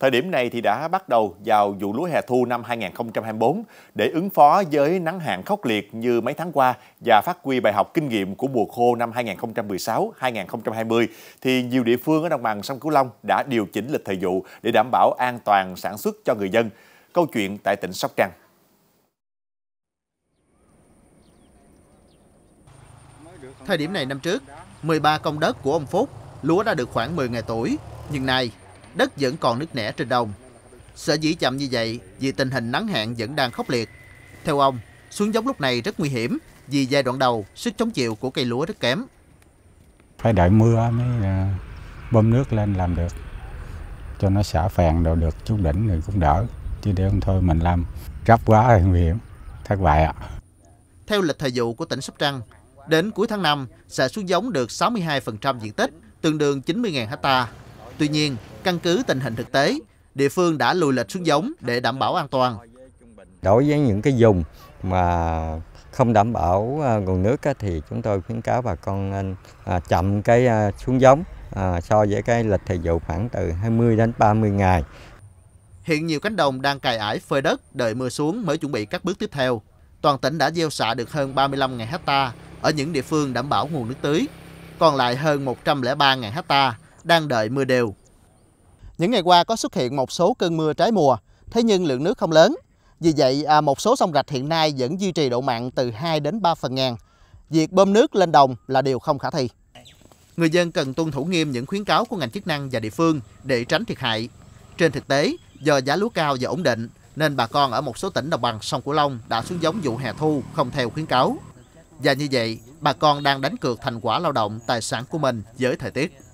Thời điểm này thì đã bắt đầu vào vụ lúa hè thu năm 2024 để ứng phó với nắng hạn khốc liệt như mấy tháng qua và phát huy bài học kinh nghiệm của mùa khô năm 2016-2020 thì nhiều địa phương ở đồng bằng sông Cửu Long đã điều chỉnh lịch thời vụ để đảm bảo an toàn sản xuất cho người dân. Câu chuyện tại tỉnh Sóc Trăng. Thời điểm này năm trước, 13 công đất của ông Phúc lúa đã được khoảng 10 ngày tuổi, nhưng nay đất vẫn còn nứt nẻ trên đồng. Sở dĩ chậm như vậy vì tình hình nắng hạn vẫn đang khốc liệt. Theo ông, xuống giống lúc này rất nguy hiểm vì giai đoạn đầu sức chống chịu của cây lúa rất kém. Phải đợi mưa mới ờ, bơm nước lên làm được cho nó xả phèn đồ được chút đỉnh thì cũng đỡ chứ để không thôi mình làm gấp quá thì nguy hiểm thất bại ạ. Theo lịch thời vụ của tỉnh Sóc Trăng, đến cuối tháng 5 sẽ xuống giống được 62% diện tích, tương đương 90.000 hecta. Tuy nhiên, Căn cứ tình hình thực tế, địa phương đã lùi lịch xuống giống để đảm bảo an toàn. Đối với những cái vùng mà không đảm bảo à, nguồn nước thì chúng tôi khuyến cáo bà con nên à, chậm cái à, xuống giống so với cái lịch thời vụ khoảng từ 20 đến 30 ngày. Hiện nhiều cánh đồng đang cài ải phơi đất đợi mưa xuống mới chuẩn bị các bước tiếp theo. Toàn tỉnh đã gieo xạ được hơn 35.000 hecta ở những địa phương đảm bảo nguồn nước tưới. Còn lại hơn 103.000 hecta đang đợi mưa đều những ngày qua có xuất hiện một số cơn mưa trái mùa, thế nhưng lượng nước không lớn. Vì vậy, à, một số sông rạch hiện nay vẫn duy trì độ mặn từ 2 đến 3 phần ngàn. Việc bơm nước lên đồng là điều không khả thi. Người dân cần tuân thủ nghiêm những khuyến cáo của ngành chức năng và địa phương để tránh thiệt hại. Trên thực tế, do giá lúa cao và ổn định, nên bà con ở một số tỉnh đồng bằng sông Cửu Long đã xuống giống vụ hè thu không theo khuyến cáo. Và như vậy, bà con đang đánh cược thành quả lao động, tài sản của mình với thời tiết.